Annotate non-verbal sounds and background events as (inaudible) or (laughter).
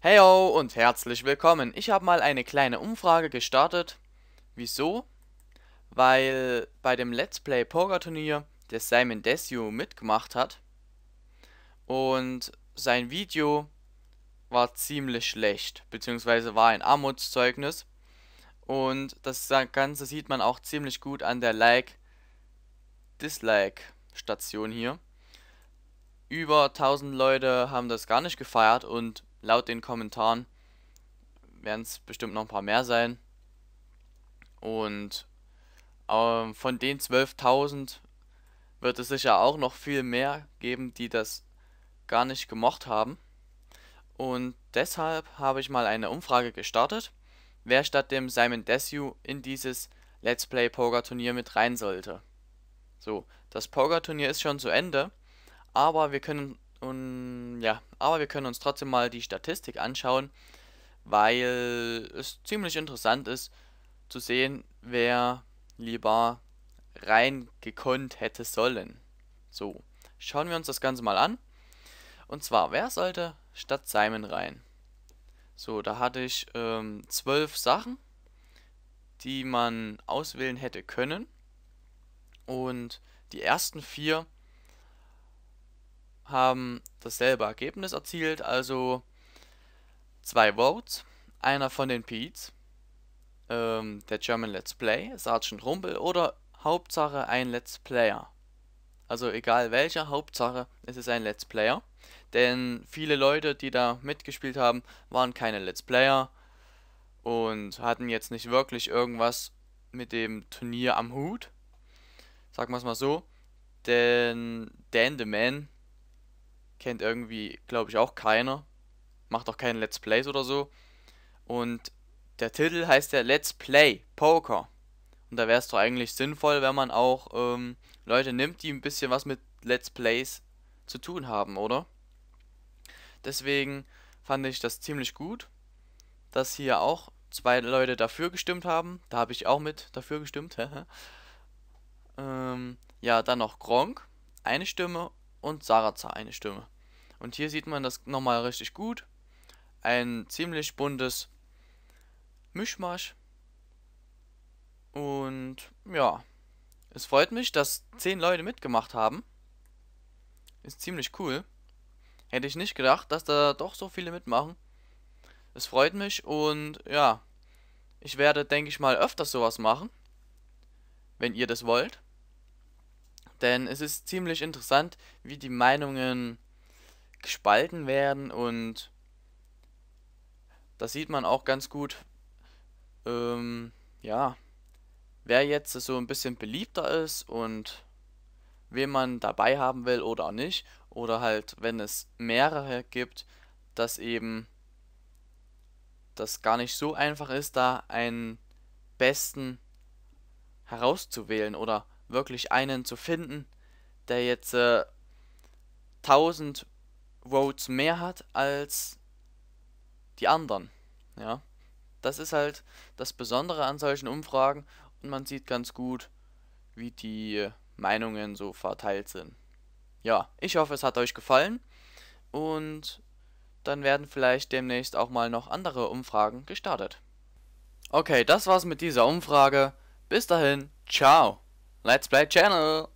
Heyo und herzlich willkommen. Ich habe mal eine kleine Umfrage gestartet. Wieso? Weil bei dem Let's Play Pokerturnier der Simon Desio mitgemacht hat. Und sein Video war ziemlich schlecht, beziehungsweise war ein Armutszeugnis. Und das Ganze sieht man auch ziemlich gut an der Like-Dislike-Station hier. Über 1000 Leute haben das gar nicht gefeiert und laut den Kommentaren werden es bestimmt noch ein paar mehr sein. Und ähm, von den 12.000 wird es sicher auch noch viel mehr geben, die das gar nicht gemocht haben. Und deshalb habe ich mal eine Umfrage gestartet, wer statt dem Simon Desue in dieses Let's Play Poker Turnier mit rein sollte. So, das Poker Turnier ist schon zu Ende, aber wir können und ja, aber wir können uns trotzdem mal die Statistik anschauen, weil es ziemlich interessant ist zu sehen, wer lieber reingekonnt hätte sollen. So, schauen wir uns das Ganze mal an. Und zwar, wer sollte statt Simon rein? So, da hatte ich ähm, zwölf Sachen, die man auswählen hätte können. Und die ersten vier haben dasselbe Ergebnis erzielt, also zwei Votes, einer von den Peets, ähm, der German Let's Play, Sergeant Rumpel oder Hauptsache ein Let's Player. Also egal welcher, Hauptsache es ist ein Let's Player. Denn viele Leute, die da mitgespielt haben, waren keine Let's Player und hatten jetzt nicht wirklich irgendwas mit dem Turnier am Hut. Sagen wir es mal so. Denn Dan the Man Kennt irgendwie, glaube ich, auch keiner. Macht auch keine Let's Plays oder so. Und der Titel heißt ja Let's Play Poker. Und da wäre es doch eigentlich sinnvoll, wenn man auch ähm, Leute nimmt, die ein bisschen was mit Let's Plays zu tun haben, oder? Deswegen fand ich das ziemlich gut, dass hier auch zwei Leute dafür gestimmt haben. Da habe ich auch mit dafür gestimmt. (laughs) ähm, ja, dann noch Gronk, eine Stimme und Sarazar eine Stimme. Und hier sieht man das nochmal richtig gut. Ein ziemlich buntes Mischmasch. Und ja, es freut mich, dass 10 Leute mitgemacht haben. Ist ziemlich cool. Hätte ich nicht gedacht, dass da doch so viele mitmachen. Es freut mich und ja, ich werde, denke ich mal, öfters sowas machen. Wenn ihr das wollt. Denn es ist ziemlich interessant, wie die Meinungen gespalten werden und das sieht man auch ganz gut. Ähm, ja, wer jetzt so ein bisschen beliebter ist und wen man dabei haben will oder nicht. Oder halt, wenn es mehrere gibt, dass eben das gar nicht so einfach ist, da einen besten herauszuwählen oder wirklich einen zu finden, der jetzt äh, 1000 Votes mehr hat als die anderen. Ja, das ist halt das Besondere an solchen Umfragen und man sieht ganz gut, wie die Meinungen so verteilt sind. Ja, ich hoffe, es hat euch gefallen und dann werden vielleicht demnächst auch mal noch andere Umfragen gestartet. Okay, das war's mit dieser Umfrage. Bis dahin, ciao! Let's Play channel.